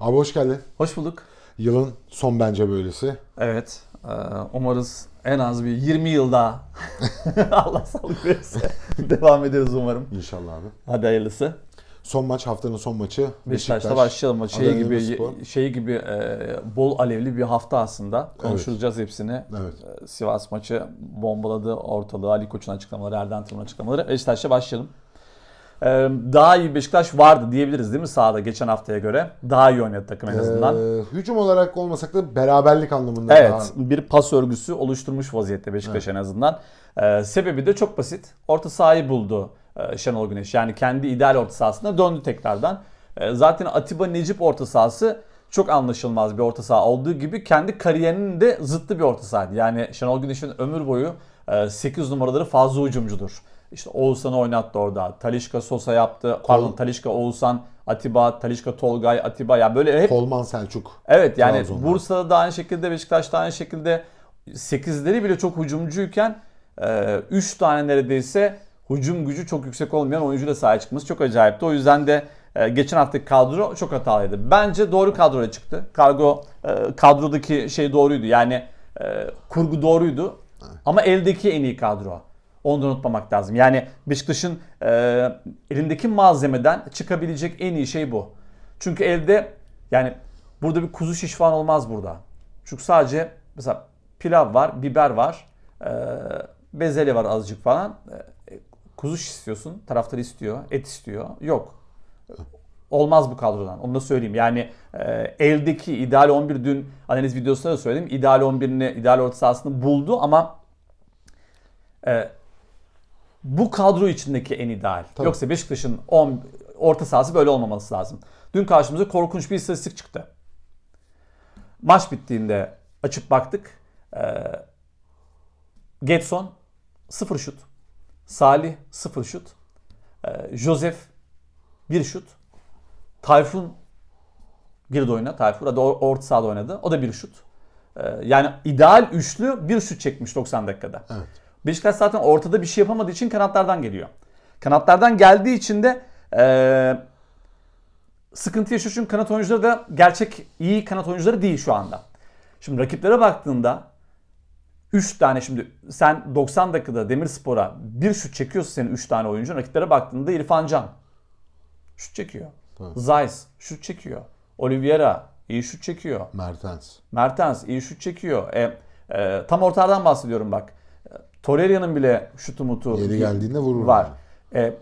Abi hoş geldin. Hoş bulduk. Yılın son bence böylesi. Evet. E, umarız en az bir 20 yılda Allah sağlık verirse devam ederiz umarım. İnşallah abi. Hadi hayırlısı. Son maç haftanın son maçı Beşiktaş'ta Beşiktaş, başlayalım. Şeyi gibi Spor. Şey gibi e, bol alevli bir hafta aslında. konuşacağız evet. hepsini. Evet. E, Sivas maçı bombaladı ortalığı. Ali Koç'un açıklamaları, Erden Tırman'ın açıklamaları. Beşiktaş'la başlayalım. Ee, daha iyi Beşiktaş vardı diyebiliriz değil mi sahada geçen haftaya göre? Daha iyi oynadı takım en ee, azından. Ee, hücum olarak olmasak da beraberlik anlamında. Evet daha... bir pas örgüsü oluşturmuş vaziyette Beşiktaş evet. en azından. Ee, sebebi de çok basit. Orta sahayı buldu e, Şenol Güneş. Yani kendi ideal orta sahasına döndü tekrardan. E, zaten Atiba Necip orta sahası çok anlaşılmaz bir orta saha olduğu gibi kendi kariyerinin de zıttı bir orta sahaydı. Yani Şenol Güneş'in ömür boyu 8 e, numaraları fazla hücumcudur. İşte Oğuzhan'ı oynattı orada. Talişka Sosa yaptı. Kol... Pardon Talişka Oğuzhan, Atiba, Talişka Tolgay, Atiba. Ya yani böyle hep... Kolman Selçuk. Evet yani Trabzon'da. Bursa'da da aynı şekilde, Beşiktaş'ta aynı şekilde sekizleri bile çok hücumcuyken 3 e, tane neredeyse hücum gücü çok yüksek olmayan oyuncuyla sahaya çıkması çok acayipti. O yüzden de e, geçen haftaki kadro çok hatalıydı. Bence doğru kadroya çıktı. Kargo e, kadrodaki şey doğruydu. Yani kurgu doğruydu. Ama eldeki en iyi kadro. Onu da unutmamak lazım. Yani Beşiktaş'ın e, elindeki malzemeden çıkabilecek en iyi şey bu. Çünkü elde yani burada bir kuzu şiş falan olmaz burada. Çünkü sadece mesela pilav var, biber var, e, bezelye var azıcık falan. E, kuzu şiş istiyorsun, taraftar istiyor, et istiyor. Yok. Olmaz bu kadrodan. Onu da söyleyeyim. Yani e, eldeki ideal 11 dün analiz videosunda da söyledim. İdeal 11'ini, ideal orta sahasını buldu ama e, bu kadro içindeki en ideal. Tabii. Yoksa Beşiktaş'ın 10 orta sahası böyle olmaması lazım. Dün karşımıza korkunç bir istatistik çıktı. Maç bittiğinde açıp baktık. Ee, Getson 0 şut. Salih sıfır şut. Ee, Josef bir şut. Tayfun girdi oyuna. Tayfun da or- orta sahada oynadı. O da bir şut. Ee, yani ideal üçlü bir şut çekmiş 90 dakikada. Evet. Beşiktaş zaten ortada bir şey yapamadığı için kanatlardan geliyor. Kanatlardan geldiği için de ee, sıkıntı yaşıyor çünkü kanat oyuncuları da gerçek iyi kanat oyuncuları değil şu anda. Şimdi rakiplere baktığında 3 tane şimdi sen 90 dakikada Demirspor'a bir şut çekiyorsun senin 3 tane oyuncu rakiplere baktığında İrfan Can şut çekiyor. Zayis şut çekiyor. Oliveira iyi şut çekiyor. Mertens. Mertens iyi şut çekiyor. E, e, tam ortadan bahsediyorum bak. Torreira'nın bile şutu mutu Yeri geldiğinde vurur. var. E,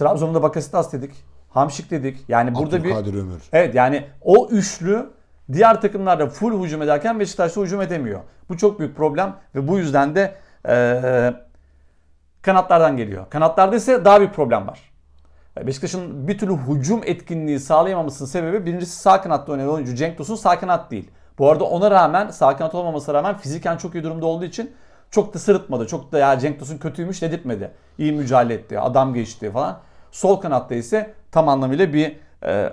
da Bakasitas dedik. Hamşik dedik. Yani burada bir Abdülkadir Ömür. Evet yani o üçlü diğer takımlarda full hücum ederken Beşiktaş'ta hücum edemiyor. Bu çok büyük problem ve bu yüzden de e, kanatlardan geliyor. Kanatlarda ise daha bir problem var. E, Beşiktaş'ın bir türlü hücum etkinliği sağlayamamasının sebebi birincisi sağ kanatta oynayan oyuncu Cenk Tosun sağ kanat değil. Bu arada ona rağmen sağ kanat olmamasına rağmen fiziken çok iyi durumda olduğu için çok da sırıtmadı. Çok da ya Cenk Tosun kötüymüş dedirtmedi. İyi mücadele etti. Adam geçti falan. Sol kanatta ise tam anlamıyla bir e,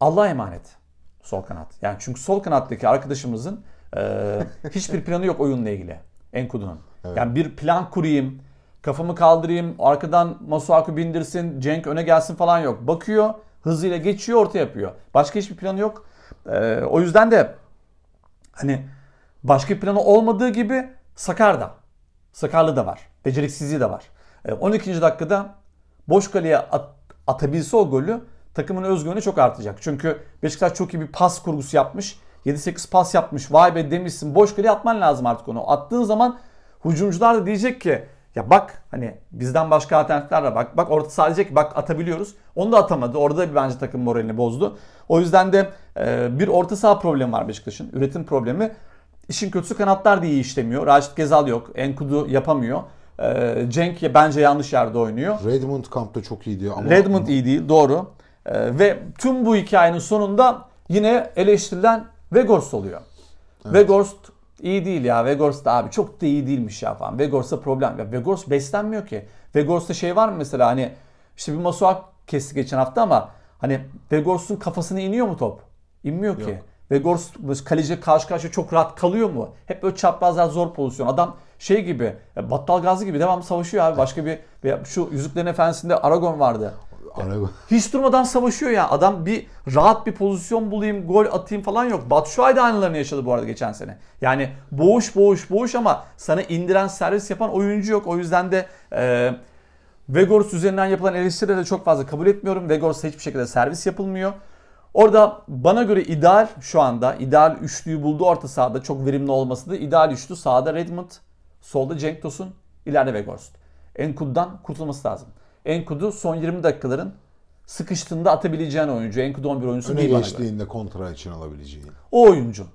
Allah'a emanet sol kanat. Yani çünkü sol kanattaki arkadaşımızın e, hiçbir planı yok oyunla ilgili. Enkudu'nun. Evet. Yani bir plan kurayım, kafamı kaldırayım, arkadan Masuaku bindirsin, Cenk öne gelsin falan yok. Bakıyor, hızıyla geçiyor, orta yapıyor. Başka hiçbir planı yok. E, o yüzden de hani Başka planı olmadığı gibi Sakar'da. Sakarlı da var. Beceriksizliği de var. 12. E, dakikada boş kaleye at, atabilse o golü takımın özgüveni çok artacak. Çünkü Beşiktaş çok iyi bir pas kurgusu yapmış. 7-8 pas yapmış. Vay be demişsin. Boş kaleye atman lazım artık onu. Attığın zaman hücumcular da diyecek ki ya bak hani bizden başka alternatifler var. Bak bak orta sadece ki bak atabiliyoruz. Onu da atamadı. Orada bir bence takım moralini bozdu. O yüzden de e, bir orta saha problemi var Beşiktaş'ın. Üretim problemi. İşin kötüsü kanatlar da iyi işlemiyor. Raşit Gezal yok. Enkudu yapamıyor. E, Cenk bence yanlış yerde oynuyor. Redmond kampta çok iyi diyor ama. Redmond iyi değil doğru. Ee, ve tüm bu hikayenin sonunda yine eleştirilen Weghorst oluyor. Evet. Weghorst iyi değil ya. Weghorst da abi çok da iyi değilmiş ya falan. Weghorst'ta problem. Ya Weghorst beslenmiyor ki. Weghorst'ta şey var mı mesela hani işte bir Masuak kesti geçen hafta ama hani Weghorst'un kafasına iniyor mu top? İnmiyor Yok. ki. Vegors kaleci karşı karşıya çok rahat kalıyor mu? Hep böyle çaprazlar zor pozisyon. Adam şey gibi e, battal gazı gibi devam savaşıyor abi. Başka bir şu Yüzüklerin Efendisi'nde Aragon vardı. Aragon. Hiç durmadan savaşıyor ya. Adam bir rahat bir pozisyon bulayım, gol atayım falan yok. Batshuayi de aynılarını yaşadı bu arada geçen sene. Yani boğuş boğuş boğuş ama sana indiren servis yapan oyuncu yok. O yüzden de e, Vegors üzerinden yapılan eleştirileri de çok fazla kabul etmiyorum. Vegors'a hiçbir şekilde servis yapılmıyor. Orada bana göre ideal şu anda ideal üçlüyü buldu orta sahada çok verimli olması da ideal üçlü sağda Redmond, solda Cenk Tosun, ileride Weghorst. Enkudu'dan kurtulması lazım. Enkudu son 20 dakikaların sıkıştığında atabileceğin oyuncu. Enkudu 11 oyuncusu Öne değil bana geçtiğinde göre. kontra için alabileceğin. O oyuncu.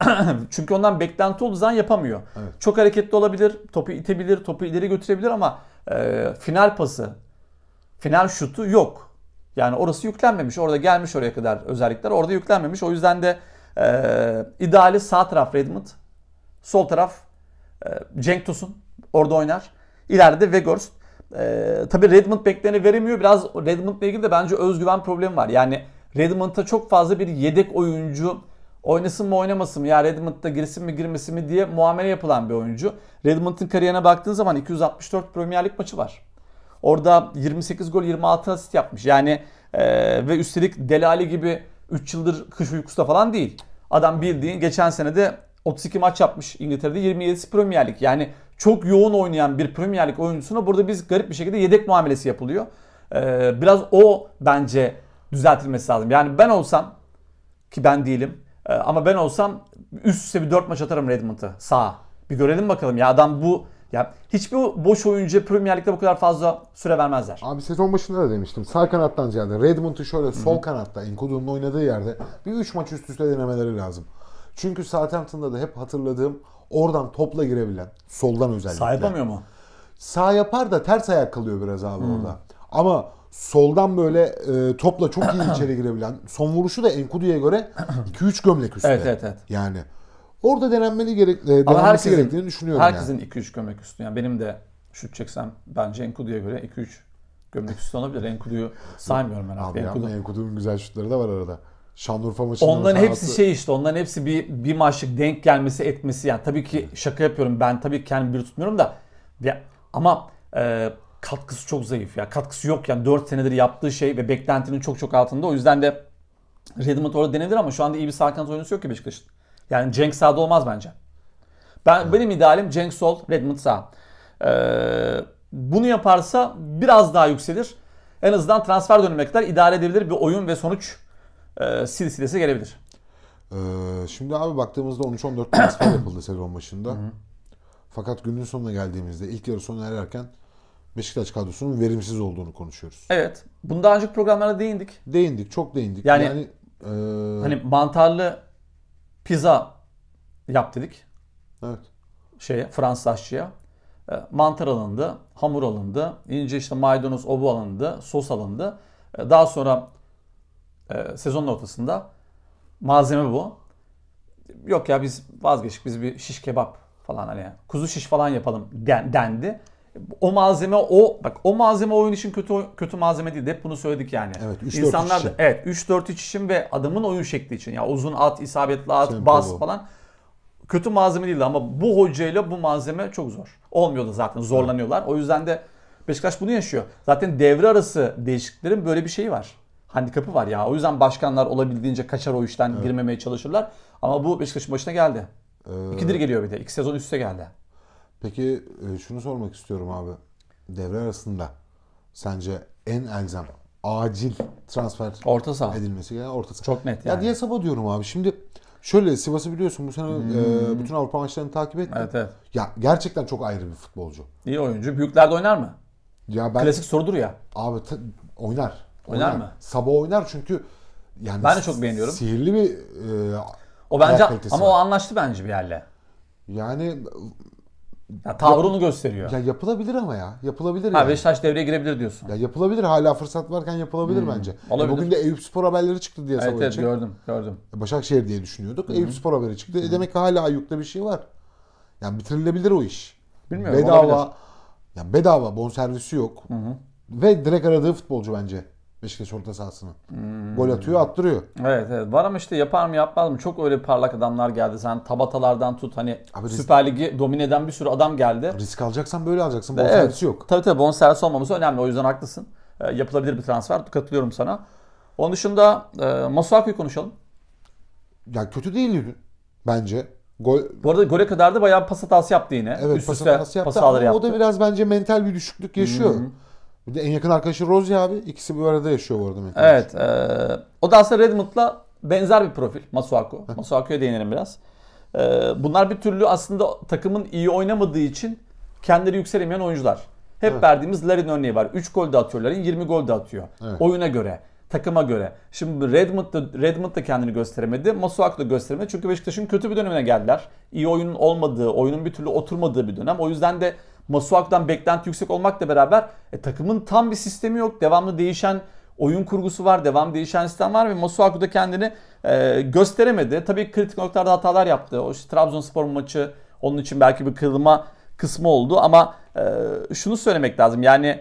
Çünkü ondan beklenti olduğu zaman yapamıyor. Evet. Çok hareketli olabilir, topu itebilir, topu ileri götürebilir ama e, final pası, final şutu yok. Yani orası yüklenmemiş. Orada gelmiş oraya kadar özellikler. Orada yüklenmemiş. O yüzden de e, ideali sağ taraf Redmond. Sol taraf e, Cenk Tosun. Orada oynar. İleride Weghorst. E, tabii Redmond beklerini veremiyor. Biraz Redmond'la ilgili de bence özgüven problemi var. Yani Redmond'a çok fazla bir yedek oyuncu oynasın mı oynamasın mı ya Redmond'da girsin mi girmesin mi diye muamele yapılan bir oyuncu. Redmond'un kariyerine baktığın zaman 264 Premier Lig maçı var. Orada 28 gol 26 asist yapmış. Yani e, ve üstelik Delali gibi 3 yıldır kış uykusunda falan değil. Adam bildiğin geçen sene de 32 maç yapmış İngiltere'de 27'si Premier Lig. Yani çok yoğun oynayan bir Premier Lig oyuncusuna burada biz garip bir şekilde yedek muamelesi yapılıyor. Ee, biraz o bence düzeltilmesi lazım. Yani ben olsam ki ben değilim e, ama ben olsam üst üste bir 4 maç atarım Redmond'a sağ. Bir görelim bakalım ya adam bu ya hiçbir boş oyuncu Premier Lig'de bu kadar fazla süre vermezler. Abi sezon başında da demiştim. Sağ kanattan ziyade Redmond'u şöyle sol Hı-hı. kanatta Enkudu'nun oynadığı yerde bir 3 maç üst üste denemeleri lazım. Çünkü Southampton'da da hep hatırladığım oradan topla girebilen soldan özellikle. Sağ yapamıyor mu? Sağ yapar da ters ayak kalıyor biraz abi Hı-hı. orada. Ama soldan böyle e, topla çok iyi içeri girebilen son vuruşu da Enkudu'ya göre 2-3 gömlek üstte. Evet evet evet. Yani Orada denenmeli gerek, e, denenmesi herkesin, gerektiğini düşünüyorum. Herkesin yani. 2-3 gömlek üstü. Yani benim de şut çeksem bence Enkudu'ya göre 2-3 gömlek üstü olabilir. Enkudu'yu saymıyorum ben. Abi Enkudu. Enkudu'nun güzel şutları da var arada. Şanlıurfa maçında. Onların sanatı... hepsi şey işte onların hepsi bir bir maçlık denk gelmesi etmesi yani tabii ki şaka yapıyorum ben tabii kendimi bir tutmuyorum da ya, ama e, katkısı çok zayıf ya katkısı yok yani 4 senedir yaptığı şey ve beklentinin çok çok altında o yüzden de Redmond orada denedir ama şu anda iyi bir sağ kanat oyuncusu yok ki Beşiktaş'ın. Yani Cenk sağda olmaz bence. Ben hmm. Benim idealim Cenk sol, Redmond sağ. Ee, bunu yaparsa biraz daha yükselir. En azından transfer dönemine kadar idare edebilir bir oyun ve sonuç e, silsilesi gelebilir. Ee, şimdi abi baktığımızda 13-14 transfer yapıldı sezon başında. Hı Fakat günün sonuna geldiğimizde ilk yarı sona ererken Beşiktaş kadrosunun verimsiz olduğunu konuşuyoruz. Evet. Bundan önceki programlarda değindik. Değindik. Çok değindik. Yani, yani e... hani mantarlı pizza yap dedik. Evet. Şey, Fransız e, mantar alındı, hamur alındı, ince işte maydanoz obu alındı, sos alındı. E, daha sonra e, sezonun ortasında malzeme bu. Yok ya biz vazgeçtik, biz bir şiş kebap falan hani kuzu şiş falan yapalım dendi o malzeme o bak o malzeme oyun için kötü kötü malzeme değil. Hep bunu söyledik yani. Evet 3 İnsanlar için. Da, evet 3 4 3 için ve adamın oyun şekli için. Ya yani uzun at, isabetli at, Tempo. bas falan. Kötü malzeme değil ama bu hocayla bu malzeme çok zor. Olmuyor da zaten zorlanıyorlar. O yüzden de Beşiktaş bunu yaşıyor. Zaten devre arası değişikliklerin böyle bir şeyi var. Handikapı var ya. O yüzden başkanlar olabildiğince kaçar o işten evet. girmemeye çalışırlar. Ama bu Beşiktaş'ın başına geldi. Ee... İkidir geliyor bir de. İki sezon üstte geldi. Peki e, şunu sormak istiyorum abi. Devre arasında sence en elzem acil transfer orta saha. edilmesi gereken orta saha. Çok net yani. Ya diye sabah diyorum abi. Şimdi şöyle Sivas'ı biliyorsun bu sene e, hmm. e, bütün Avrupa maçlarını takip ettim. Evet, evet. Ya gerçekten çok ayrı bir futbolcu. İyi oyuncu. Büyüklerde oynar mı? Ya ben Klasik sorudur ya. Abi ta, oynar. Oynar, oynar mı? Sabah oynar çünkü yani ben de çok beğeniyorum. Sihirli bir e, o bence ama var. o anlaştı bence bir yerle. Yani ya, tavrını Yap- gösteriyor. Ya yapılabilir ama ya. Yapılabilir ha, yani. Beşiktaş devreye girebilir diyorsun. Ya yapılabilir. Hala fırsat varken yapılabilir hmm. bence. Olabilir. E bugün de Eyüp Spor haberleri çıktı diye evet, evet, için. gördüm. gördüm. E, Başakşehir diye düşünüyorduk. Hı-hı. Eyüp Spor haberi çıktı. Hı-hı. E, demek ki hala Eyüp'te bir şey var. Yani bitirilebilir o iş. Bilmiyorum. Bedava. Olabilir. Yani bedava bonservisi yok. Hı-hı. Ve direkt aradığı futbolcu bence. Beşiktaş orta sahasını. Hmm. Gol atıyor, attırıyor. Evet, evet. Var ama işte yapar mı yapmaz mı? Çok öyle parlak adamlar geldi. Sen yani tabatalardan tut hani Abi risk... Ligi domine eden bir sürü adam geldi. Risk alacaksan böyle alacaksın. Bonservisi evet. Servisi yok. Tabii tabii bonservis olmaması önemli. O yüzden haklısın. E, yapılabilir bir transfer. Katılıyorum sana. Onun dışında e, Masuaku'yu konuşalım. Ya kötü değil bence. Gol... Bu arada gole kadar da bayağı pas hatası yaptı yine. Evet Üst pas hatası yaptı pas ama yaptı. o da biraz bence mental bir düşüklük yaşıyor. hı bir de en yakın arkadaşı Rosie abi. İkisi bir arada yaşıyor bu arada. Metin. Evet. E, o da aslında Redmond'la benzer bir profil Masuaku. Masuaku'ya değinelim biraz. E, bunlar bir türlü aslında takımın iyi oynamadığı için kendileri yükselemeyen oyuncular. Hep evet. verdiğimiz Larin örneği var. 3 gol de atıyor 20 gol de atıyor. Evet. Oyuna göre, takıma göre. Şimdi Redmond da, Redmond da kendini gösteremedi. Masuak da gösteremedi. Çünkü Beşiktaş'ın kötü bir dönemine geldiler. İyi oyunun olmadığı, oyunun bir türlü oturmadığı bir dönem. O yüzden de Masuak'tan beklenti yüksek olmakla beraber e, takımın tam bir sistemi yok. Devamlı değişen oyun kurgusu var, devam değişen sistem var ve Masuaku da kendini e, gösteremedi. Tabii kritik noktalarda hatalar yaptı. O işte Trabzonspor maçı onun için belki bir kırılma kısmı oldu ama e, şunu söylemek lazım. Yani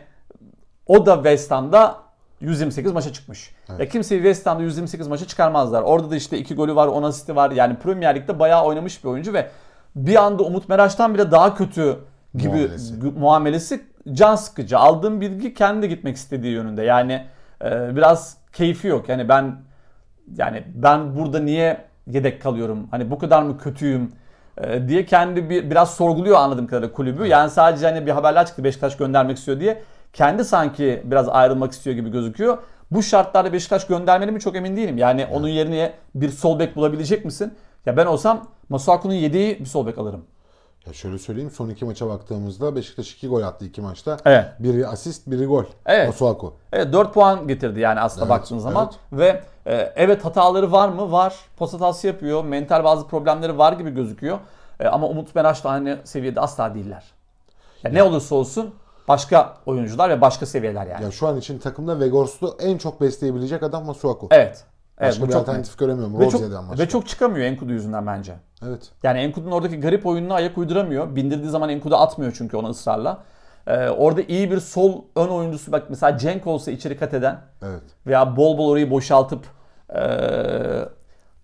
o da West Ham'da 128 maça çıkmış. Evet. Ya e, kimseyi West Ham'da 128 maça çıkarmazlar. Orada da işte iki golü var, 10 asisti var. Yani Premier Lig'de bayağı oynamış bir oyuncu ve bir anda Umut Meraş'tan bile daha kötü gibi muamelesi, muamelesi can sıkıcı. Aldığım bilgi kendi gitmek istediği yönünde. Yani e, biraz keyfi yok. Yani ben yani ben burada niye yedek kalıyorum? Hani bu kadar mı kötüyüm? E, diye kendi bir, biraz sorguluyor anladığım kadarıyla kulübü. Yani sadece hani bir haberler çıktı Beşiktaş göndermek istiyor diye. Kendi sanki biraz ayrılmak istiyor gibi gözüküyor. Bu şartlarda Beşiktaş göndermeli mi çok emin değilim. Yani evet. onun yerine bir sol bek bulabilecek misin? Ya ben olsam Masuaku'nun yediği bir sol bek alırım. Ya şöyle söyleyeyim son iki maça baktığımızda Beşiktaş iki gol attı iki maçta. Evet. Biri asist biri gol. Evet. Osuaku. Evet 4 puan getirdi yani aslında evet, baktığınız zaman. Evet. Ve e, evet hataları var mı? Var. Pas hatası yapıyor. Mental bazı problemleri var gibi gözüküyor. E, ama Umut Meraş da aynı seviyede asla değiller. Yani ya. Ne olursa olsun başka oyuncular ve başka seviyeler yani. Ya şu an için takımda Vegors'u en çok besleyebilecek adam Masuaku. Evet. Başka evet, bu bir çok alternatif göremiyorum. Ve çok, başka. ve çok çıkamıyor Enkudu yüzünden bence. Evet. Yani Enkudu'nun oradaki garip oyununa ayak uyduramıyor. Bindirdiği zaman Enkudu atmıyor çünkü ona ısrarla. Ee, orada iyi bir sol ön oyuncusu bak mesela Cenk olsa içeri kat eden evet. veya bol bol orayı boşaltıp e,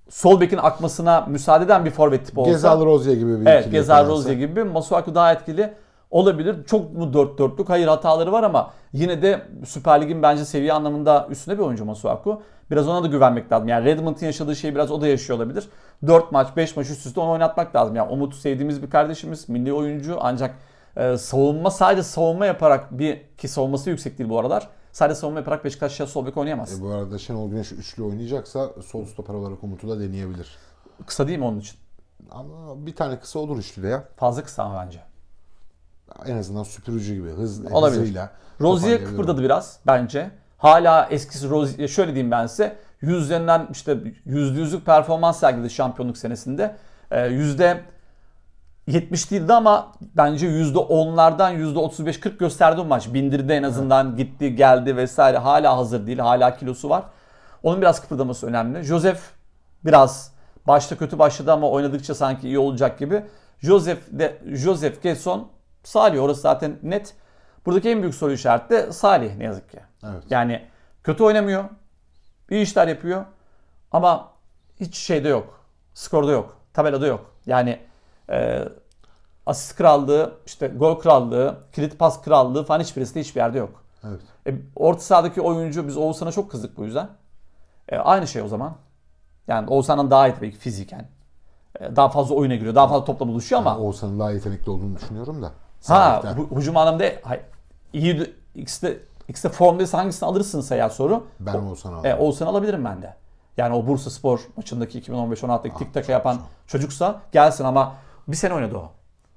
sol bekin akmasına müsaade eden bir forvet tipi olsa. Gezal Rozya gibi bir Evet Gezal Rozya gibi. Masuaku daha etkili olabilir. Çok mu dört dörtlük? Hayır hataları var ama yine de Süper Lig'in bence seviye anlamında üstünde bir oyuncu Masuaku. Biraz ona da güvenmek lazım. Yani Redmond'ın yaşadığı şeyi biraz o da yaşıyor olabilir. 4 maç 5 maç üst üste onu oynatmak lazım. Yani Umut sevdiğimiz bir kardeşimiz, milli oyuncu ancak e, savunma sadece savunma yaparak bir ki savunması yüksek değil bu aralar. Sadece savunma yaparak Beşiktaş'ta sol bek oynayamaz. E bu arada Şenol Güneş üçlü oynayacaksa sol stoper olarak Umut'u da deneyebilir. Kısa değil mi onun için? Ama bir tane kısa olur üçlü de ya. Fazla kısa bence en azından süpürücü gibi hızlı Olabilir. hızıyla. Rozier kıpırdadı biraz bence. Hala eskisi Rozier şöyle diyeyim ben size. Yüz üzerinden işte yüzde yüzlük performans sergiledi şampiyonluk senesinde. E, yüzde 70 değildi ama bence yüzde onlardan %10'lardan %35-40 gösterdi o maç. Bindirdi en azından evet. gitti geldi vesaire. Hala hazır değil. Hala kilosu var. Onun biraz kıpırdaması önemli. Joseph biraz başta kötü başladı ama oynadıkça sanki iyi olacak gibi. Joseph de Joseph Gesson Salih orası zaten net. Buradaki en büyük soru işareti de Salih ne yazık ki. Evet. Yani kötü oynamıyor. İyi işler yapıyor. Ama hiç şeyde yok. Skorda yok. Tabelada yok. Yani e, asist krallığı, işte gol krallığı, kilit pas krallığı falan hiçbirisi de hiçbir yerde yok. Evet. E, orta sahadaki oyuncu biz Oğuzhan'a çok kızdık bu yüzden. E, aynı şey o zaman. Yani Oğuzhan'dan daha iyi tabii ki fiziken. E, daha fazla oyuna giriyor. Daha fazla topla buluşuyor ama. Yani Oğuzhan'ın daha yetenekli olduğunu düşünüyorum da. Ha hu- hücum anlamda iyi ikisi de ikisi formdaysa hangisini alırsınız ya soru. Ben o, Oğuzhan'ı e, alırım. E, Oğuzhan'ı alabilirim ben de. Yani o Bursa Spor maçındaki 2015-16'daki tik taka yapan çocuksa gelsin ama bir sene oynadı o.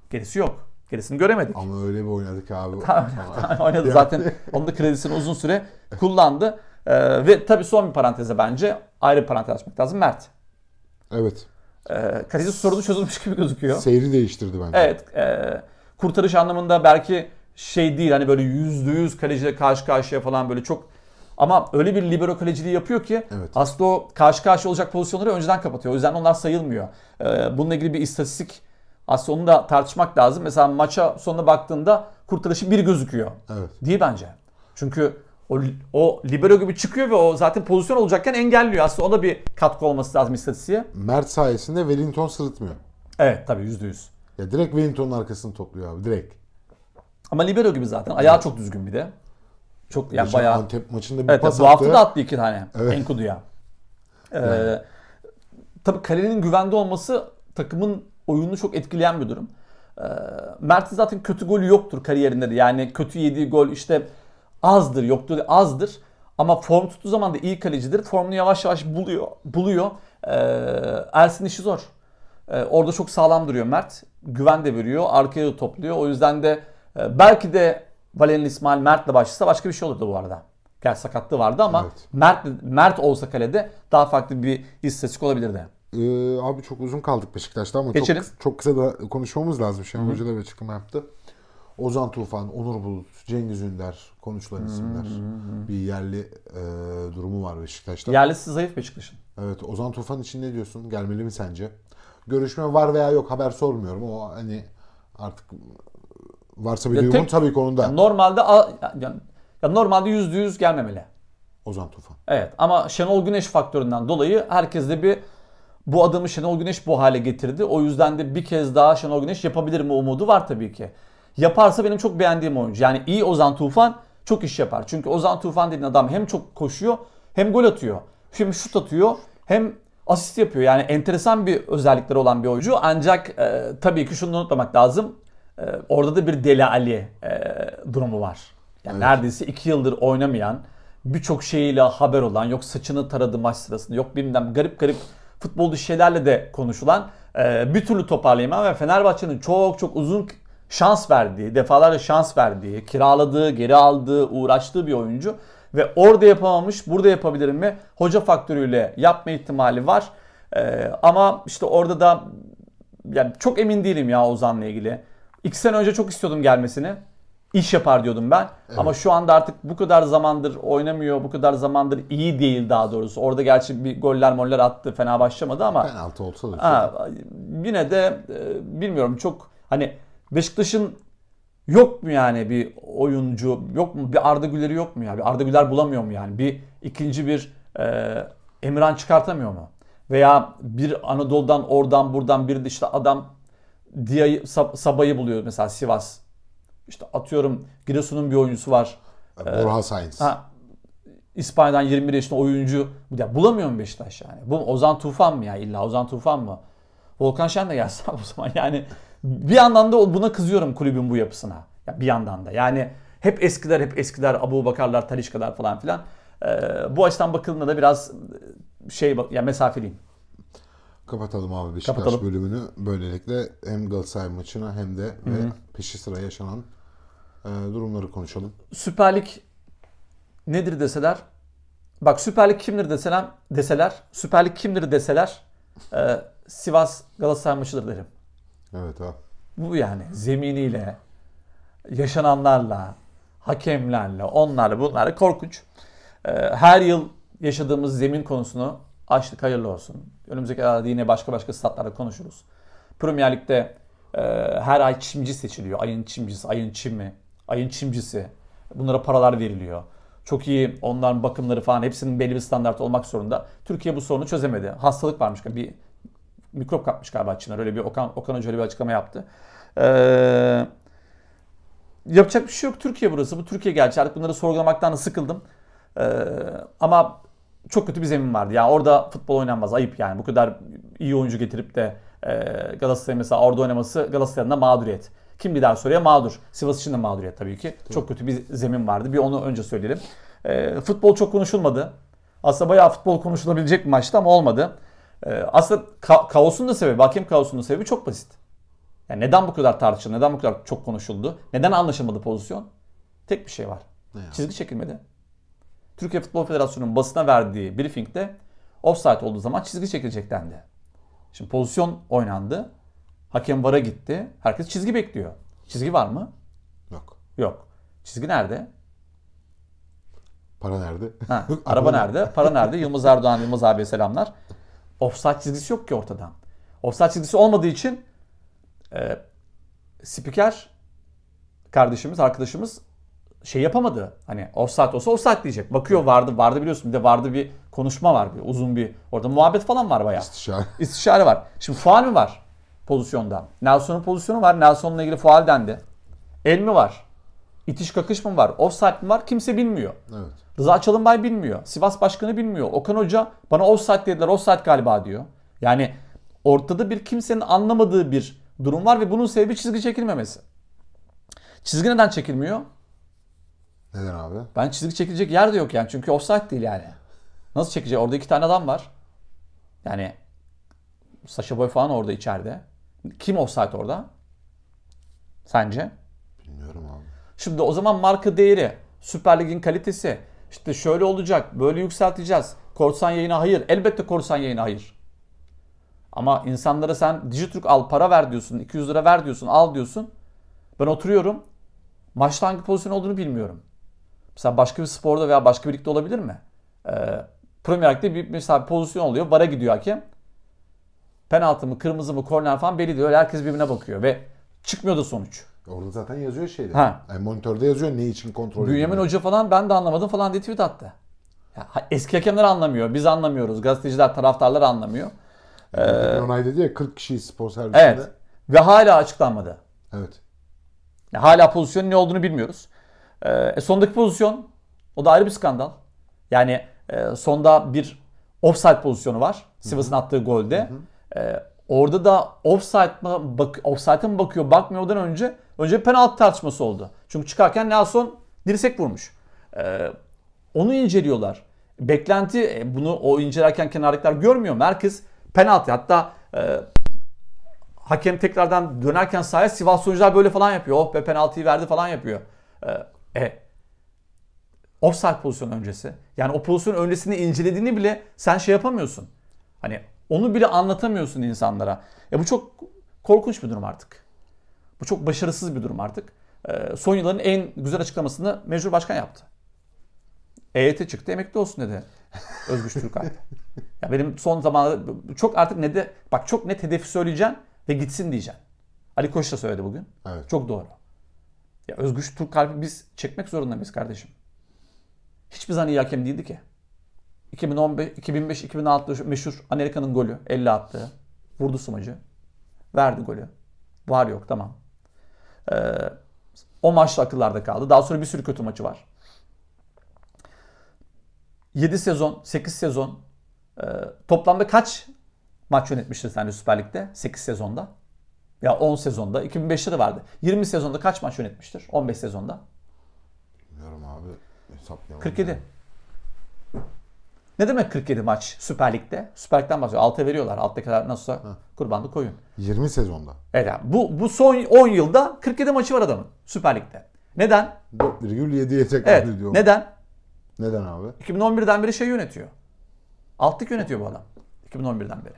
Gerisi yok. Gerisini göremedik. Ama öyle bir oynadık abi. Tamam, oynadı zaten. Onun da kredisini uzun süre kullandı. Ee, ve tabii son bir paranteze bence ayrı bir parantez açmak lazım. Mert. Evet. Ee, kredisi sorunu çözülmüş gibi gözüküyor. Seyri değiştirdi bence. Evet. E, kurtarış anlamında belki şey değil hani böyle yüzde yüz kaleciyle karşı karşıya falan böyle çok ama öyle bir libero kaleciliği yapıyor ki evet. aslında o karşı karşıya olacak pozisyonları önceden kapatıyor. O yüzden onlar sayılmıyor. Ee, bununla ilgili bir istatistik aslında onu da tartışmak lazım. Mesela maça sonuna baktığında kurtarışı bir gözüküyor. Evet. Değil bence. Çünkü o, o libero gibi çıkıyor ve o zaten pozisyon olacakken engelliyor. Aslında ona bir katkı olması lazım istatistiğe. Mert sayesinde Wellington sırıtmıyor. Evet tabii yüzde yüz. Ya direkt Wellington'un arkasını topluyor abi direkt. Ama libero gibi zaten. Ayağı evet. çok düzgün bir de. Çok yani Geçen şey, bayağı. Antep maçında bir evet, pas bu attı. Bu hafta da attı iki tane. Evet. Enkudu'ya. Ee, yani. Tabii kalenin güvende olması takımın oyununu çok etkileyen bir durum. Ee, Mert'in zaten kötü golü yoktur kariyerinde de. Yani kötü yediği gol işte azdır, yoktur, azdır. Ama form tuttuğu zaman da iyi kalecidir. Formunu yavaş yavaş buluyor. buluyor. Ee, Ersin işi zor. E, orada çok sağlam duruyor Mert. Güven de veriyor. Arkaya da topluyor. O yüzden de e, belki de Valerian İsmail Mert'le başlasa başka bir şey olurdu bu arada. Gel sakatlığı vardı ama evet. Mert Mert olsa kalede daha farklı bir istatistik olabilirdi. Ee, abi çok uzun kaldık Beşiktaş'ta ama çok çok kısa da konuşmamız lazım. Şenol Hoca da bir açıklama yaptı. Ozan Tufan, Onur Bulut, Cengiz Ünder konuşulan isimler. Hı-hı. Bir yerli e, durumu var Beşiktaş'ta. Yerlisi zayıf Beşiktaş'ın. Evet Ozan Tufan için ne diyorsun? Gelmeli mi sence? görüşme var veya yok haber sormuyorum. O hani artık varsa bir ya tabii ki normalde ya normalde yüzde yüz gelmemeli. Ozan Tufan. Evet ama Şenol Güneş faktöründen dolayı herkes de bir bu adamı Şenol Güneş bu hale getirdi. O yüzden de bir kez daha Şenol Güneş yapabilir mi umudu var tabii ki. Yaparsa benim çok beğendiğim oyuncu. Yani iyi Ozan Tufan çok iş yapar. Çünkü Ozan Tufan dediğin adam hem çok koşuyor hem gol atıyor. Şimdi şut atıyor. Hem asist yapıyor. Yani enteresan bir özellikleri olan bir oyuncu. Ancak e, tabii ki şunu unutmamak lazım. E, orada da bir Deli Ali e, durumu var. Yani evet. neredeyse iki yıldır oynamayan, birçok şeyiyle haber olan, yok saçını taradı maç sırasında, yok bilmem garip garip futbolcu şeylerle de konuşulan e, bir türlü toparlayamayan ve Fenerbahçe'nin çok çok uzun şans verdiği, defalarca şans verdiği, kiraladığı, geri aldığı, uğraştığı bir oyuncu ve orada yapamamış burada yapabilirim mi? Hoca faktörüyle yapma ihtimali var. Ee, ama işte orada da yani çok emin değilim ya Ozan'la ilgili. İki sene önce çok istiyordum gelmesini. İş yapar diyordum ben. Evet. Ama şu anda artık bu kadar zamandır oynamıyor, bu kadar zamandır iyi değil daha doğrusu. Orada gerçi bir goller moller attı, fena başlamadı ama. Penaltı olsa da. Ha, yine de e, bilmiyorum çok hani Beşiktaş'ın Yok mu yani bir oyuncu, yok mu bir Arda Güler'i yok mu ya? Bir Arda Güler bulamıyor mu yani? Bir ikinci bir e, Emirhan çıkartamıyor mu? Veya bir Anadolu'dan oradan buradan bir işte adam Dia'yı, Sab- Sabah'ı buluyor mesela Sivas. İşte atıyorum Giresun'un bir oyuncusu var. Burhan Sainz. İspanya'dan 21 yaşında oyuncu. Ya bulamıyor mu Beşiktaş yani? Bu Ozan Tufan mı ya illa Ozan Tufan mı? Volkan Şen de gelse o zaman yani bir yandan da buna kızıyorum kulübün bu yapısına. Ya bir yandan da yani hep eskiler hep eskiler Abu Bakarlar, Talişkalar falan filan. Ee, bu açıdan bakıldığında da biraz e, şey ya yani mesafeliyim. Kapatalım abi Beşiktaş Kapatalım. bölümünü. Böylelikle hem Galatasaray maçına hem de Hı-hı. ve peşi sıra yaşanan e, durumları konuşalım. Süper Lig nedir deseler bak Süper Lig kimdir deseler deseler Süper Lig kimdir deseler e, Sivas Galatasaray maçıdır derim. Evet ha. Bu yani zeminiyle, yaşananlarla, hakemlerle, onlarla bunlarla korkunç. Ee, her yıl yaşadığımız zemin konusunu açtık hayırlı olsun. Önümüzdeki aylarda yine başka başka statlarda konuşuruz. Premier Lig'de e, her ay çimci seçiliyor. Ayın çimcisi, ayın çimi, ayın çimcisi. Bunlara paralar veriliyor. Çok iyi onların bakımları falan hepsinin belli bir standart olmak zorunda. Türkiye bu sorunu çözemedi. Hastalık varmış bir mikrop kapmış galiba Çınar. Öyle bir Okan, Okan Hoca öyle bir açıklama yaptı. Ee, yapacak bir şey yok. Türkiye burası. Bu Türkiye gerçi. Artık bunları sorgulamaktan sıkıldım. Ee, ama çok kötü bir zemin vardı. Yani orada futbol oynanmaz. Ayıp yani. Bu kadar iyi oyuncu getirip de e, Galatasaray mesela orada oynaması Galatasaray'ın da mağduriyet. Kim gider soruya mağdur. Sivas için de mağduriyet tabii ki. Tabii. Çok kötü bir zemin vardı. Bir onu önce söyleyelim. E, futbol çok konuşulmadı. Aslında bayağı futbol konuşulabilecek bir maçtı ama olmadı. Ee, aslında ka- kaosun da sebebi, hakem kaosunun da sebebi çok basit. Yani neden bu kadar tartışıldı, neden bu kadar çok konuşuldu, neden anlaşılmadı pozisyon? Tek bir şey var. Ne yani? Çizgi çekilmedi. Türkiye Futbol Federasyonu'nun basına verdiği briefingde offside olduğu zaman çizgi çekilecek dendi. Şimdi pozisyon oynandı. Hakem vara gitti. Herkes çizgi bekliyor. Çizgi var mı? Yok. Yok. Çizgi nerede? Para nerede? Ha, araba nerede? Para nerede? Yılmaz Erdoğan, Yılmaz abi selamlar. Offside çizgisi yok ki ortada. Offside çizgisi olmadığı için e, spiker kardeşimiz, arkadaşımız şey yapamadı. Hani offside olsa offside diyecek. Bakıyor vardı, vardı biliyorsun. Bir de vardı bir konuşma var. Bir uzun bir orada muhabbet falan var bayağı. İstişare. İstişare var. Şimdi faal mi var pozisyonda? Nelson'un pozisyonu var. Nelson'la ilgili faal dendi. El mi var? İtiş kakış mı var? Offside mi var? Kimse bilmiyor. Evet. Rıza Çalınbay bilmiyor. Sivas Başkanı bilmiyor. Okan Hoca bana o offside dediler. saat galiba diyor. Yani ortada bir kimsenin anlamadığı bir durum var ve bunun sebebi çizgi çekilmemesi. Çizgi neden çekilmiyor? Neden abi? Ben çizgi çekilecek yer de yok yani. Çünkü offside değil yani. Nasıl çekecek? Orada iki tane adam var. Yani Saşa Boy falan orada içeride. Kim offside orada? Sence? Bilmiyorum abi. Şimdi o zaman marka değeri, Süper Lig'in kalitesi, işte şöyle olacak, böyle yükselteceğiz. Korsan yayına hayır. Elbette korsan yayına hayır. Ama insanlara sen Dijitürk al para ver diyorsun. 200 lira ver diyorsun. Al diyorsun. Ben oturuyorum. Maçta hangi pozisyon olduğunu bilmiyorum. Mesela başka bir sporda veya başka bir ligde olabilir mi? Ee, Premier Lig'de bir mesela bir pozisyon oluyor. Vara gidiyor hakem. Penaltı mı, kırmızı mı, korner falan belli değil. Öyle herkes birbirine bakıyor ve çıkmıyor da sonuç. Orada zaten yazıyor şeyde. Ha. Yani e, monitörde yazıyor ne için kontrol ediyor. Bünyamin Hoca falan ben de anlamadım falan diye tweet attı. Ya, eski hakemler anlamıyor. Biz anlamıyoruz. Gazeteciler, taraftarlar anlamıyor. Ee, ee onay dedi ya 40 kişi spor servisinde. Evet. Ve hala açıklanmadı. Evet. Ya, hala pozisyonun ne olduğunu bilmiyoruz. Ee, e, sondaki pozisyon o da ayrı bir skandal. Yani e, sonda bir offside pozisyonu var. Sivas'ın attığı golde. Hı hı. E, Orada da offside'e bak offside mı bakıyor bakmıyordan önce önce penaltı tartışması oldu. Çünkü çıkarken Nelson dirsek vurmuş. Ee, onu inceliyorlar. Beklenti e, bunu o incelerken kenarlıklar görmüyor merkez penaltı hatta e, hakem tekrardan dönerken sahaya Sivas oyuncular böyle falan yapıyor. Oh be penaltıyı verdi falan yapıyor. E, e offside pozisyon öncesi. Yani o pozisyon öncesini incelediğini bile sen şey yapamıyorsun. Hani onu bile anlatamıyorsun insanlara. Ya e, bu çok korkunç bir durum artık. Bu çok başarısız bir durum artık. E, son yılların en güzel açıklamasını mecbur başkan yaptı. EYT çıktı emekli olsun dedi Özgüç Türkalp. ya benim son zamanlarda çok artık ne de bak çok net hedefi söyleyeceğim ve gitsin diyeceğim. Ali Koç da söyledi bugün. Evet. Çok doğru. Ya Özgüç Türkalp'i biz çekmek zorunda mıyız kardeşim? Hiçbir zaman iyi hakem değildi ki. 2015 2005 2006 meşhur Amerika'nın golü 50 attığı. Vurdu sumacı, Verdi golü. Var yok tamam. Ee, o maçla akıllarda kaldı. Daha sonra bir sürü kötü maçı var. 7 sezon, 8 sezon e, toplamda kaç maç yönetmiştir sen yani Süper Lig'de? 8 sezonda. Ya 10 sezonda. 2005'te de vardı. 20 sezonda kaç maç yönetmiştir? 15 sezonda. Bilmiyorum abi. Hesaplayamadım. 47. Yani. Ne demek 47 maç Süper Lig'de? Süper Lig'den bahsediyor. Alta veriyorlar. Altta kadar nasılsa ha. kurbanlık koyun. 20 sezonda. Evet. Bu, bu son 10 yılda 47 maçı var adamın Süper Lig'de. Neden? 4,7'ye tekrar evet. ediyor. Neden? Neden abi? 2011'den beri şey yönetiyor. Altlık yönetiyor bu adam. 2011'den beri.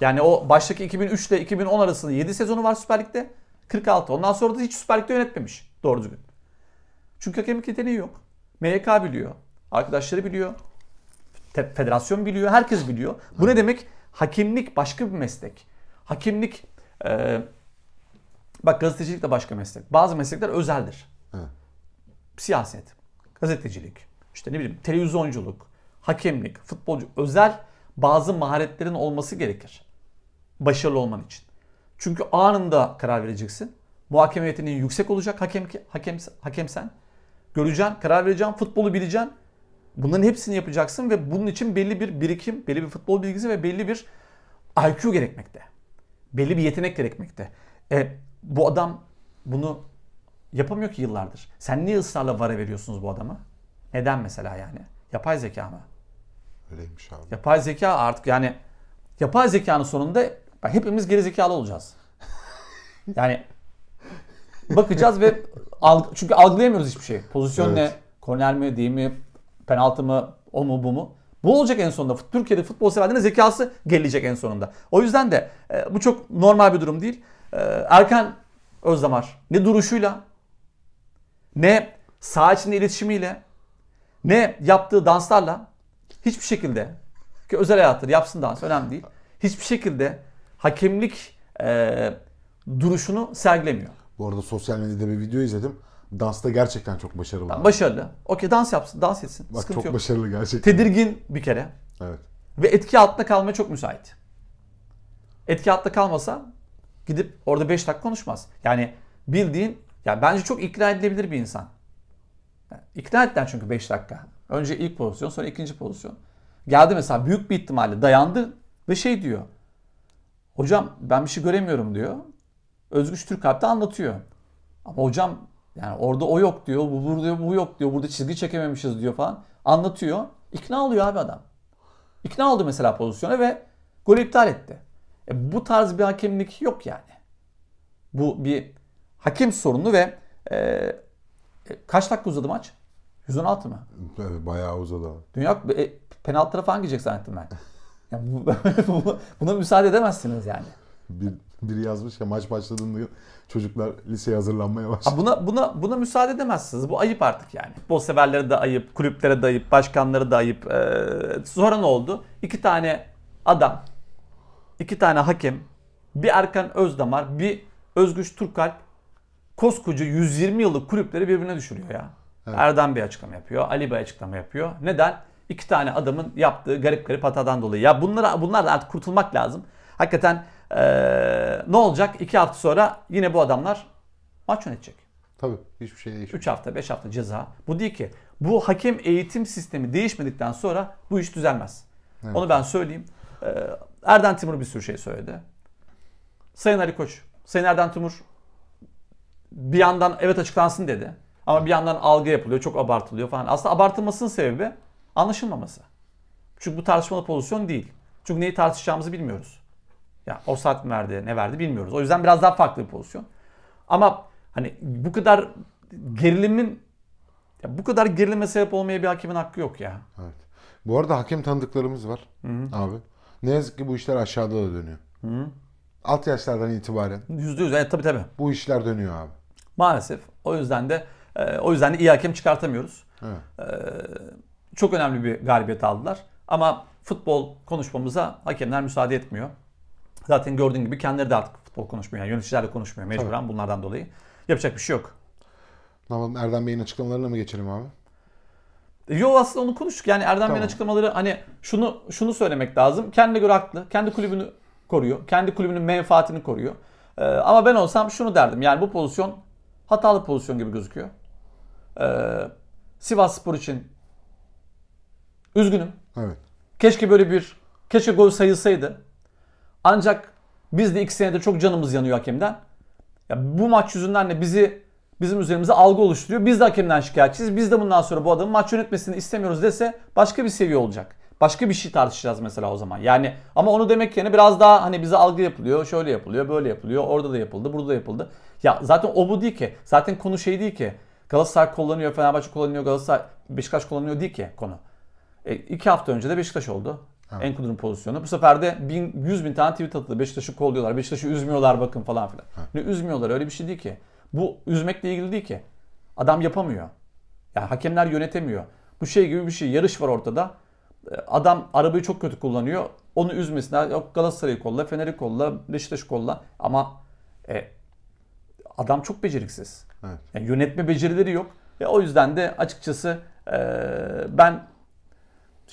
Yani o baştaki 2003 ile 2010 arasında 7 sezonu var Süper Lig'de. 46. Ondan sonra da hiç Süper Lig'de yönetmemiş doğru düzgün. Çünkü hakemlik yeteneği yok. MYK biliyor. Arkadaşları biliyor federasyon biliyor, herkes biliyor. Bu ne demek? Hakimlik başka bir meslek. Hakimlik e, bak gazetecilik de başka meslek. Bazı meslekler özeldir. Hı. Siyaset, gazetecilik, işte ne bileyim televizyonculuk, hakemlik, futbolcu özel bazı maharetlerin olması gerekir. Başarılı olman için. Çünkü anında karar vereceksin. Muhakeme yeteneğin yüksek olacak hakem hakem hakem sen. Göreceksin, karar vereceksin, futbolu bileceksin Bunların hepsini yapacaksın ve bunun için belli bir birikim, belli bir futbol bilgisi ve belli bir IQ gerekmekte. Belli bir yetenek gerekmekte. E, bu adam bunu yapamıyor ki yıllardır. Sen niye ısrarla VAR'a veriyorsunuz bu adamı? Neden mesela yani? Yapay zeka mı? Öyleymiş abi. Yapay zeka artık yani yapay zekanın sonunda hepimiz geri zekalı olacağız. yani bakacağız ve alg- çünkü algılayamıyoruz hiçbir şey. Pozisyon evet. ne? Korner mi, değil mi, Penaltı mı o mu bu mu? Bu olacak en sonunda. Türkiye'de futbol severlerin zekası gelecek en sonunda. O yüzden de e, bu çok normal bir durum değil. E, Erkan Özdamar ne duruşuyla ne sağ içinde iletişimiyle ne yaptığı danslarla hiçbir şekilde ki özel hayattır yapsın dans önemli değil. Hiçbir şekilde hakemlik e, duruşunu sergilemiyor. Bu arada sosyal medyada bir video izledim. Dansta gerçekten çok başarılı. Tamam, başarılı. Okey dans yapsın, dans etsin. Bak Sıkıntı çok yok. başarılı gerçekten. Tedirgin bir kere. Evet. Ve etki altında kalmaya çok müsait. Etki altında kalmasa gidip orada 5 dakika konuşmaz. Yani bildiğin, yani bence çok ikna edilebilir bir insan. Yani ikna ettiler çünkü 5 dakika. Önce ilk pozisyon sonra ikinci pozisyon. Geldi mesela büyük bir ihtimalle dayandı ve şey diyor. Hocam ben bir şey göremiyorum diyor. Özgüç Türk Alp anlatıyor. Ama hocam yani orada o yok diyor, bu burada bu yok diyor, burada çizgi çekememişiz diyor falan. Anlatıyor. İkna alıyor abi adam. İkna aldı mesela pozisyona ve golü iptal etti. E, bu tarz bir hakemlik yok yani. Bu bir hakim sorunu ve e, e, kaç dakika uzadı maç? 116 mı? Evet, bayağı uzadı. Dünya e, penaltılara falan gidecek zannettim ben. Yani bu, buna müsaade edemezsiniz yani. Bir, biri yazmış ya maç başladığında çocuklar liseye hazırlanmaya başladı. Buna buna buna müsaade edemezsiniz. Bu ayıp artık yani. Bol severlere de ayıp, kulüplere de ayıp, başkanlara da ayıp. Ee, sonra ne oldu? İki tane adam, iki tane hakem, bir Erkan Özdamar, bir Özgüç Turkalp koskoca 120 yıllık kulüpleri birbirine düşürüyor ya. Evet. Erdem bir açıklama yapıyor, Ali bir açıklama yapıyor. Neden? İki tane adamın yaptığı garip garip hatadan dolayı. Ya bunlara bunlardan artık kurtulmak lazım. Hakikaten ee, ne olacak? İki hafta sonra yine bu adamlar maç yönetecek. Tabii hiçbir şey değişmiyor. Üç hafta beş hafta ceza. Bu değil ki. Bu hakem eğitim sistemi değişmedikten sonra bu iş düzelmez. Evet. Onu ben söyleyeyim. Ee, Erden Timur bir sürü şey söyledi. Sayın Ali Koç, Sayın Erden Timur bir yandan evet açıklansın dedi. Ama bir yandan algı yapılıyor, çok abartılıyor falan. Aslında abartılmasının sebebi anlaşılmaması. Çünkü bu tartışmalı pozisyon değil. Çünkü neyi tartışacağımızı bilmiyoruz. Ya o saat mi verdi, ne verdi bilmiyoruz. O yüzden biraz daha farklı bir pozisyon. Ama hani bu kadar gerilimin ya bu kadar gerilime sebep olmaya bir hakemin hakkı yok ya. Evet. Bu arada hakem tanıdıklarımız var Hı-hı. abi. Ne yazık ki bu işler aşağıda da dönüyor. hı Alt yaşlardan itibaren. Yüzde yüz. Evet tabii tabii. Bu işler dönüyor abi. Maalesef. O yüzden de e, o yüzden de iyi hakem çıkartamıyoruz. Evet. E, çok önemli bir galibiyet aldılar. Ama futbol konuşmamıza hakemler müsaade etmiyor. Zaten gördüğün gibi kendileri de artık futbol konuşmuyor. Yani yöneticilerle konuşmuyor mecburen Tabii. bunlardan dolayı. Yapacak bir şey yok. Ne Erdem Bey'in açıklamalarına mı geçelim abi? E, yo aslında onu konuştuk. Yani Erdem tamam. Bey'in açıklamaları hani şunu şunu söylemek lazım. Kendine göre haklı. Kendi kulübünü koruyor. Kendi kulübünün menfaatini koruyor. Ee, ama ben olsam şunu derdim. Yani bu pozisyon hatalı pozisyon gibi gözüküyor. Ee, Sivas Spor için üzgünüm. Evet. Keşke böyle bir keşke gol sayılsaydı. Ancak biz de iki senedir çok canımız yanıyor hakemden. Ya bu maç yüzünden de bizi bizim üzerimize algı oluşturuyor. Biz de hakemden şikayetçiyiz. Biz de bundan sonra bu adamın maç yönetmesini istemiyoruz dese başka bir seviye olacak. Başka bir şey tartışacağız mesela o zaman. Yani ama onu demek yerine biraz daha hani bize algı yapılıyor, şöyle yapılıyor, böyle yapılıyor, orada da yapıldı, burada da yapıldı. Ya zaten o bu değil ki. Zaten konu şey değil ki. Galatasaray kullanıyor, Fenerbahçe kullanıyor, Galatasaray, Beşiktaş kullanıyor değil ki konu. E, iki hafta önce de Beşiktaş oldu. Ha. Enkudu'nun pozisyonu. Bu sefer de bin, 100 bin tane tweet atıldı. Beşiktaş'ı kolluyorlar. Beşiktaş'ı üzmüyorlar bakın falan filan. Ha. Ne üzmüyorlar öyle bir şey değil ki. Bu üzmekle ilgili değil ki. Adam yapamıyor. Yani hakemler yönetemiyor. Bu şey gibi bir şey. Yarış var ortada. Ee, adam arabayı çok kötü kullanıyor. Onu üzmesine yok Galatasaray'ı kolla, Fener'i kolla, Beşiktaş'ı kolla. Ama e, adam çok beceriksiz. Evet. Yani yönetme becerileri yok. Ve o yüzden de açıkçası e, ben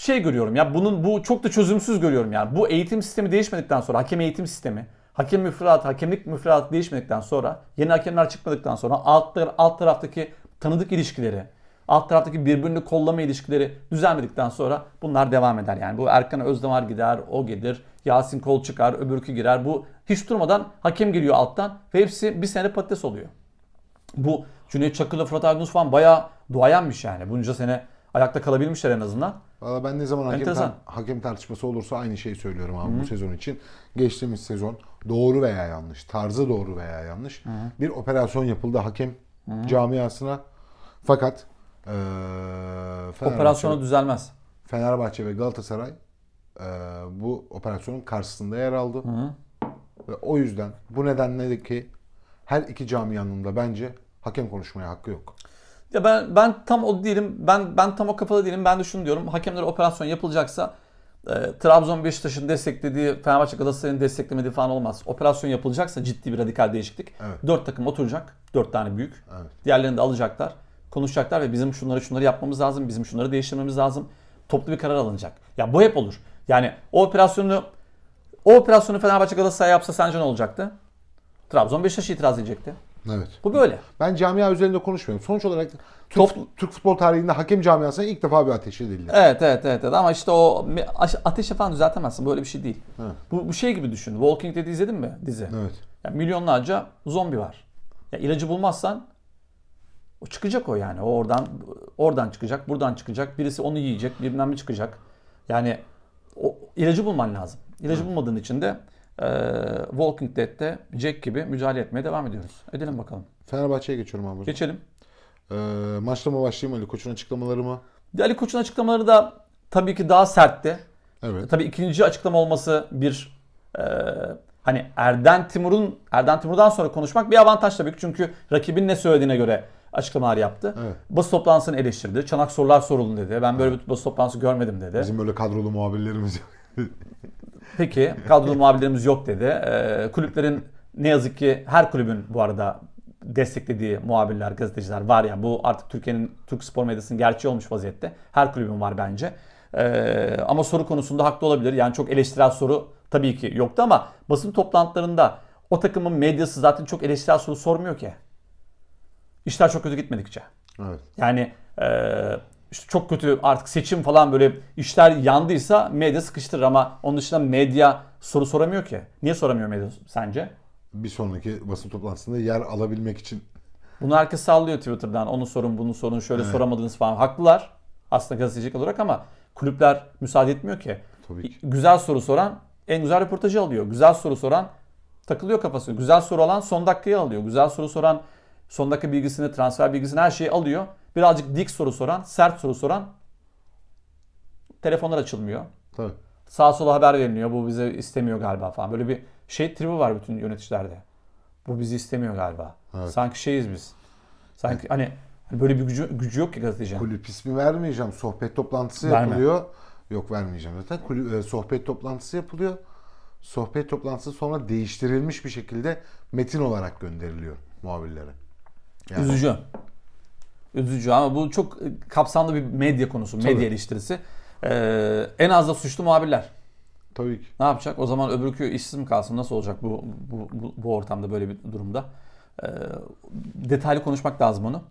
şey görüyorum ya bunun bu çok da çözümsüz görüyorum yani. Bu eğitim sistemi değişmedikten sonra hakem eğitim sistemi, hakem müfredatı, hakemlik müfredatı değişmedikten sonra, yeni hakemler çıkmadıktan sonra alt, alt taraftaki tanıdık ilişkileri, alt taraftaki birbirini kollama ilişkileri düzelmedikten sonra bunlar devam eder. Yani bu Erkan Özdemir gider, o gelir, Yasin Kol çıkar, öbürkü girer. Bu hiç durmadan hakem geliyor alttan ve hepsi bir sene patates oluyor. Bu Cüneyt Çakır'la Fırat Aydınus falan bayağı duayenmiş yani. Bunca sene ayakta kalabilmişler en azından. Valla ben ne zaman hakem, Enteresan. tar- hakem tartışması olursa aynı şeyi söylüyorum abi Hı-hı. bu sezon için. Geçtiğimiz sezon doğru veya yanlış, tarzı doğru veya yanlış Hı-hı. bir operasyon yapıldı hakem Hı-hı. camiasına. Fakat ee, Operasyonu düzelmez. Fenerbahçe ve Galatasaray ee, bu operasyonun karşısında yer aldı. Hı-hı. Ve o yüzden bu nedenle ki her iki camianın da bence hakem konuşmaya hakkı yok. Ya ben ben tam o değilim. Ben ben tam o kafada değilim. Ben de şunu diyorum. Hakemlere operasyon yapılacaksa e, Trabzon Beşiktaş'ın desteklediği, Fenerbahçe Galatasaray'ın desteklemediği falan olmaz. Operasyon yapılacaksa ciddi bir radikal değişiklik. Evet. Dört takım oturacak. Dört tane büyük. Evet. Diğerlerini de alacaklar. Konuşacaklar ve bizim şunları şunları yapmamız lazım. Bizim şunları değiştirmemiz lazım. Toplu bir karar alınacak. Ya bu hep olur. Yani o operasyonu o operasyonu Fenerbahçe Galatasaray yapsa sence ne olacaktı? Trabzon Beşiktaş itiraz edecekti. Evet. Bu böyle. Ben camia üzerinde konuşmuyorum. Sonuç olarak Türk, Top... Türk futbol tarihinde hakem camiasına ilk defa bir ateş edildi. Evet, evet, evet, evet. Ama işte o ateşe falan düzeltemezsin. Böyle bir şey değil. Bu, bu şey gibi düşün. Walking Dead'i izledin mi dizi? Evet. Yani milyonlarca zombi var. Ya ilacı bulmazsan o çıkacak o yani. O oradan oradan çıkacak, buradan çıkacak. Birisi onu yiyecek, birinden mi çıkacak. Yani o ilacı bulman lazım. İlacı Hı. bulmadığın için de e, Walking Dead'de Jack gibi mücadele etmeye devam ediyoruz. Edelim bakalım. Fenerbahçe'ye geçiyorum abi. Geçelim. E, maçla mı başlayayım Ali Koç'un açıklamaları mı? Ali Koç'un açıklamaları da tabii ki daha sertti. Evet. Tabii ikinci açıklama olması bir e, hani Erden Timur'un Erden Timur'dan sonra konuşmak bir avantaj tabii ki çünkü rakibin ne söylediğine göre açıklamalar yaptı. Evet. Basın toplantısını eleştirdi. Çanak sorular soruldu dedi. Ben böyle evet. bir basın toplantısı görmedim dedi. Bizim böyle kadrolu muhabirlerimiz yok. Peki kadrolu muhabirlerimiz yok dedi. Ee, kulüplerin ne yazık ki her kulübün bu arada desteklediği muhabirler, gazeteciler var ya bu artık Türkiye'nin Türk spor medyasının gerçeği olmuş vaziyette. Her kulübün var bence. Ee, ama soru konusunda haklı olabilir. Yani çok eleştirel soru tabii ki yoktu ama basın toplantılarında o takımın medyası zaten çok eleştirel soru sormuyor ki. İşler çok kötü gitmedikçe. Evet. Yani e, işte çok kötü artık seçim falan böyle işler yandıysa medya sıkıştırır ama onun dışında medya soru soramıyor ki. Niye soramıyor medya sence? Bir sonraki basın toplantısında yer alabilmek için. Bunu herkes sallıyor Twitter'dan. Onu sorun, bunu sorun, şöyle evet. soramadınız falan. Haklılar aslında gazetecilik olarak ama kulüpler müsaade etmiyor ki. Tabii ki. Güzel soru soran en güzel röportajı alıyor. Güzel soru soran takılıyor kafasına. Güzel soru alan son dakikayı alıyor. Güzel soru soran son dakika bilgisini, transfer bilgisini her şeyi alıyor birazcık dik soru soran, sert soru soran telefonlar açılmıyor. Tabii. Sağa sola haber veriliyor. Bu bize istemiyor galiba falan. Böyle bir şey tribi var bütün yöneticilerde. Bu bizi istemiyor galiba. Evet. Sanki şeyiz biz. Sanki hani böyle bir gücü, gücü yok ki gazetecinin. Kulüp ismi vermeyeceğim. Sohbet toplantısı Verme. yapılıyor. Yok vermeyeceğim zaten. Kulüp, e, sohbet toplantısı yapılıyor. Sohbet toplantısı sonra değiştirilmiş bir şekilde metin olarak gönderiliyor muhabirlere. Yani, Üzücü. Üzücü ama bu çok e, kapsamlı bir medya konusu, medya Tabii. eleştirisi. Ee, en az da suçlu muhabirler. Tabii ki. Ne yapacak? O zaman öbürkü işsiz mi kalsın? Nasıl olacak bu bu, bu, bu ortamda böyle bir durumda? Ee, detaylı konuşmak lazım onu.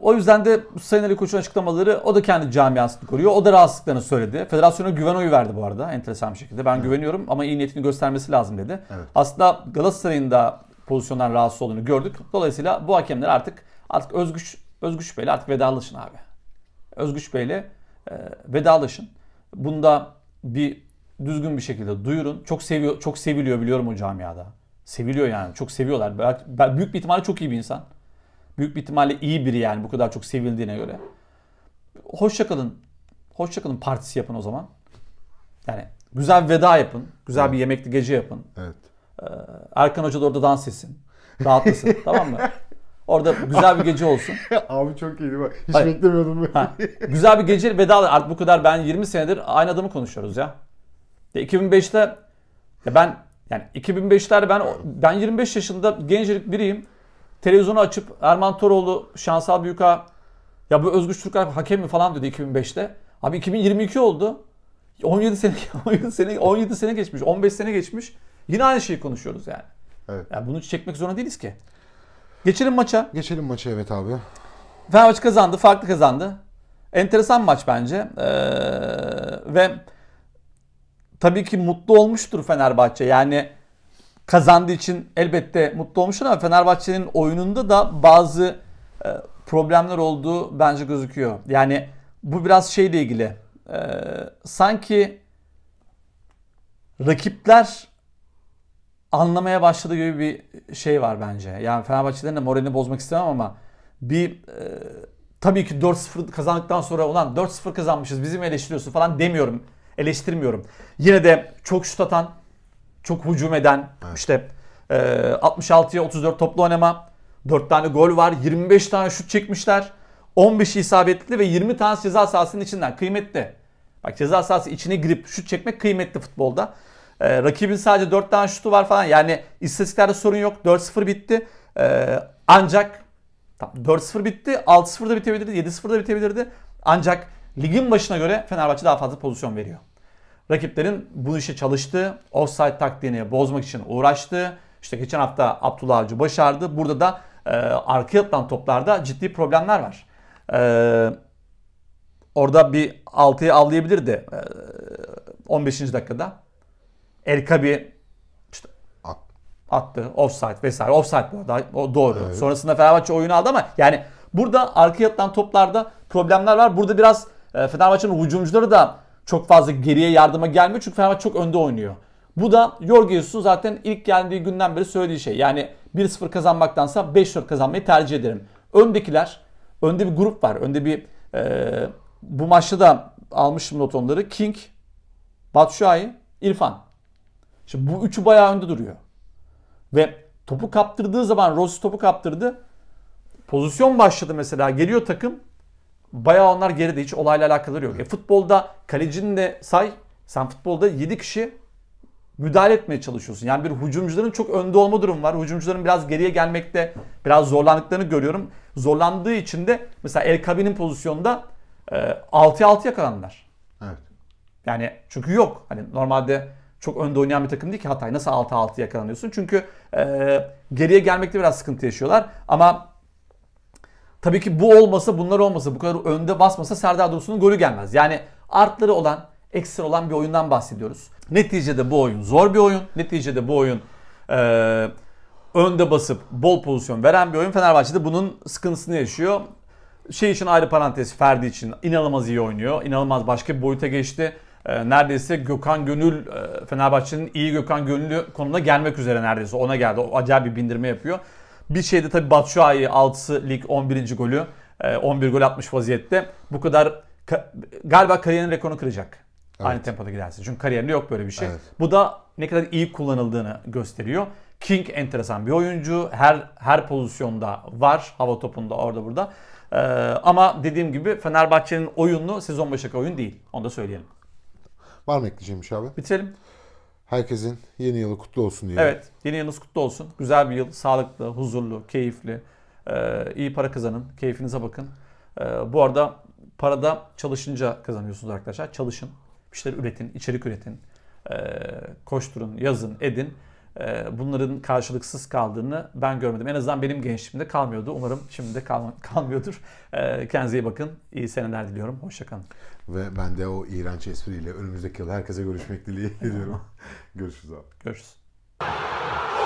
O yüzden de Sayın Ali Koç'un açıklamaları o da kendi camiasını koruyor. O da rahatsızlıklarını söyledi. Federasyona güven oyu verdi bu arada enteresan bir şekilde. Ben evet. güveniyorum ama iyi niyetini göstermesi lazım dedi. Evet. Aslında Galatasaray'ın da pozisyondan rahatsız olduğunu gördük. Dolayısıyla bu hakemler artık artık Özgüç Özgüç Bey'le artık vedalaşın abi. Özgüç Bey'le e, vedalaşın. Bunda bir düzgün bir şekilde duyurun. Çok seviyor çok seviliyor biliyorum o camiada. Seviliyor yani. Çok seviyorlar. büyük bir ihtimalle çok iyi bir insan. Büyük bir ihtimalle iyi biri yani bu kadar çok sevildiğine göre. Hoşçakalın. Hoşçakalın partisi yapın o zaman. Yani güzel veda yapın. Güzel evet. bir yemekli gece yapın. Evet. Ee, Erkan Hoca da orada dans etsin. Rahatlasın. tamam mı? Orada güzel bir gece olsun. Abi çok iyi bak. Hiç Hayır. beklemiyordum böyle. Ha. Güzel bir gece veda artık bu kadar ben 20 senedir aynı adamı konuşuyoruz ya. 2005'te ya ben yani 2005'lerde ben ben 25 yaşında gençlik biriyim. Televizyonu açıp Erman Toroğlu, Şansal büyük Büyüka ya bu Özgür Türk hakem mi falan dedi 2005'te. Abi 2022 oldu. 17 sene 17 sene 17 sene geçmiş. 15 sene geçmiş. Yine aynı şeyi konuşuyoruz yani. Evet. Yani bunu çekmek zorunda değiliz ki. Geçelim maça. Geçelim maça evet abi. Fenerbahçe kazandı. Farklı kazandı. Enteresan maç bence. Ee, ve tabii ki mutlu olmuştur Fenerbahçe. Yani kazandığı için elbette mutlu olmuştur ama Fenerbahçe'nin oyununda da bazı e, problemler olduğu bence gözüküyor. Yani bu biraz şeyle ilgili. E, sanki rakipler anlamaya başladı gibi bir şey var bence. Yani Fenerbahçelerin de moralini bozmak istemem ama bir e, tabii ki 4-0 kazandıktan sonra olan 4-0 kazanmışız bizim eleştiriyorsun falan demiyorum. Eleştirmiyorum. Yine de çok şut atan, çok hücum eden evet. işte e, 66'ya 34 toplu oynama, 4 tane gol var, 25 tane şut çekmişler. 15'i isabetli ve 20 tane ceza sahasının içinden kıymetli. Bak ceza sahası içine girip şut çekmek kıymetli futbolda. E, rakibin sadece 4 tane şutu var falan. Yani istatistiklerde sorun yok. 4-0 bitti. E, ancak 4-0 bitti. 6-0 da bitebilirdi. 7-0 da bitebilirdi. Ancak ligin başına göre Fenerbahçe daha fazla pozisyon veriyor. Rakiplerin bu işe çalıştığı, offside taktiğini bozmak için uğraştığı, işte geçen hafta Abdullah Avcı başardı. Burada da e, arkaya atılan toplarda ciddi problemler var. E, orada bir 6'yı avlayabilirdi e, 15. dakikada. Erkabi işte attı. Offside vesaire. Offside bu arada. O doğru. Evet. Sonrasında Fenerbahçe oyunu aldı ama yani burada arkaya atılan toplarda problemler var. Burada biraz e, Fenerbahçe'nin hücumcuları da çok fazla geriye yardıma gelmiyor. Çünkü Fenerbahçe çok önde oynuyor. Bu da Jorgeus'un zaten ilk geldiği günden beri söylediği şey. Yani 1-0 kazanmaktansa 5-4 kazanmayı tercih ederim. Öndekiler, önde bir grup var. Önde bir e, bu maçta da almışım not onları. King, Batshuayi, İrfan. Şimdi bu üçü bayağı önde duruyor. Ve topu kaptırdığı zaman Rossi topu kaptırdı. Pozisyon başladı mesela. Geliyor takım. Bayağı onlar geride hiç olayla alakaları yok. E futbolda kalecini de say. Sen futbolda 7 kişi müdahale etmeye çalışıyorsun. Yani bir hücumcuların çok önde olma durumu var. Hücumcuların biraz geriye gelmekte biraz zorlandıklarını görüyorum. Zorlandığı için de mesela El Kabi'nin pozisyonda e, 6'ya 6 yakalandılar. Evet. Yani çünkü yok. Hani normalde çok önde oynayan bir takım değil ki Hatay. Nasıl 6-6 yakalanıyorsun? Çünkü e, geriye gelmekte biraz sıkıntı yaşıyorlar. Ama tabii ki bu olmasa, bunlar olmasa, bu kadar önde basmasa Serdar Dursun'un golü gelmez. Yani artları olan, ekstra olan bir oyundan bahsediyoruz. Neticede bu oyun zor bir oyun. Neticede bu oyun e, önde basıp bol pozisyon veren bir oyun. Fenerbahçe'de bunun sıkıntısını yaşıyor. Şey için ayrı parantez Ferdi için inanılmaz iyi oynuyor. İnanılmaz başka bir boyuta geçti e, neredeyse Gökhan Gönül e, Fenerbahçe'nin iyi Gökhan Gönül'ü konumuna gelmek üzere neredeyse ona geldi. O acayip bir bindirme yapıyor. Bir şeyde tabi Batshuayi 6'sı lig 11. golü. E, 11 gol atmış vaziyette. Bu kadar ka, galiba kariyerin rekorunu kıracak. Evet. Aynı tempoda giderse. Çünkü kariyerinde yok böyle bir şey. Evet. Bu da ne kadar iyi kullanıldığını gösteriyor. King enteresan bir oyuncu. Her her pozisyonda var. Hava topunda orada burada. Ee, ama dediğim gibi Fenerbahçe'nin oyunu sezon başındaki oyun değil. Onu da söyleyelim. Var mı ekleyeceğim bir şey abi? Bitirelim. Herkesin yeni yılı kutlu olsun diye. Evet. Yeni yılınız kutlu olsun. Güzel bir yıl. Sağlıklı, huzurlu, keyifli. Ee, iyi para kazanın. Keyfinize bakın. Ee, bu arada parada çalışınca kazanıyorsunuz arkadaşlar. Çalışın. Bir şeyler üretin. içerik üretin. Ee, koşturun, yazın, edin bunların karşılıksız kaldığını ben görmedim. En azından benim gençliğimde kalmıyordu. Umarım şimdi de kal kalmıyordur. Kendinize iyi bakın. İyi seneler diliyorum. Hoşçakalın. Ve ben de o iğrenç espriyle önümüzdeki yıl herkese görüşmek dileğiyle diyorum. Görüşürüz abi. Görüşürüz.